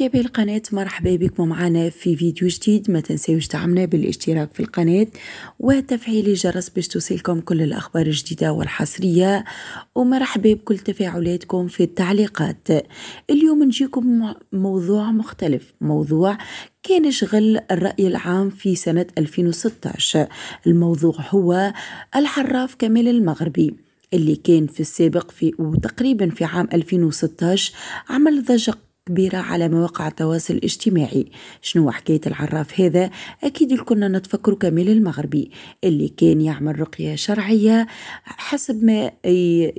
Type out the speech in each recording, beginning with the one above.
متابعي القناة مرحبا بكم معنا في فيديو جديد ما تنسيوش دعمنا بالاشتراك في القناة وتفعيل الجرس باش توصلكم كل الأخبار الجديدة والحصرية ومرحبا بكل تفاعلاتكم في التعليقات اليوم نجيكم موضوع مختلف موضوع كان شغل الرأي العام في سنة 2016 الموضوع هو الحراف كمال المغربي اللي كان في السابق في وتقريبا في عام 2016 عمل ضجة كبيرة على مواقع التواصل الاجتماعي شنو حكاية العراف هذا أكيد كنا نتفكر كامل المغربي اللي كان يعمل رقية شرعية حسب ما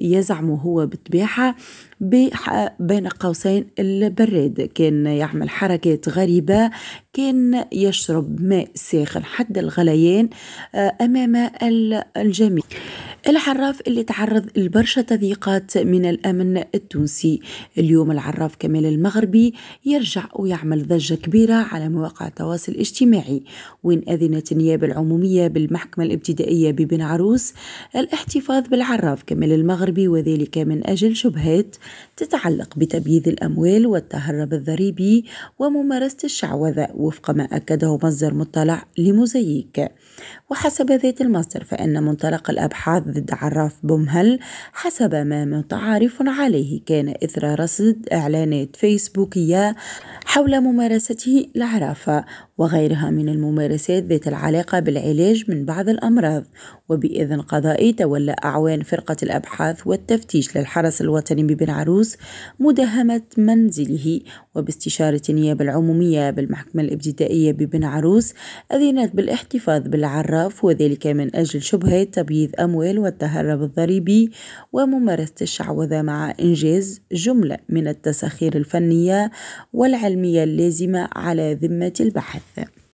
يزعمه هو بالطبيعة بين قوسين البراد كان يعمل حركات غريبة كان يشرب ماء ساخن حد الغليان آه، أمام الجميع العراف اللي تعرض لبرشا تضييقات من الأمن التونسي اليوم العراف كمال المغربي يرجع ويعمل ضجة كبيرة على مواقع التواصل الاجتماعي وين أذنت النيابة العمومية بالمحكمة الابتدائية ببن عروس الاحتفاظ بالعراف كمال المغربي وذلك من أجل شبهات تتعلق بتبييض الأموال والتهرب الضريبي وممارسة الشعوذة وفق ما أكده مصدر مطلع لمزيك وحسب ذات المصدر فإن منطلق الأبحاث ضد عراف بومهل حسب ما متعارف عليه كان إثر رصد إعلانات فيسبوكية حول ممارسته لعرافة وغيرها من الممارسات ذات العلاقة بالعلاج من بعض الأمراض وبإذن قضائي تولى أعوان فرقة الأبحاث والتفتيش للحرس الوطني ببن العروس مداهمة منزله وباستشارة النيابة العمومية بالمحكمة الابتدائية ببن عروس أذنت بالاحتفاظ بالعراف وذلك من أجل شبهة تبييض أموال والتهرب الضريبي وممارسة الشعوذة مع إنجاز جملة من التساخير الفنية والعلمية اللازمة على ذمة البحث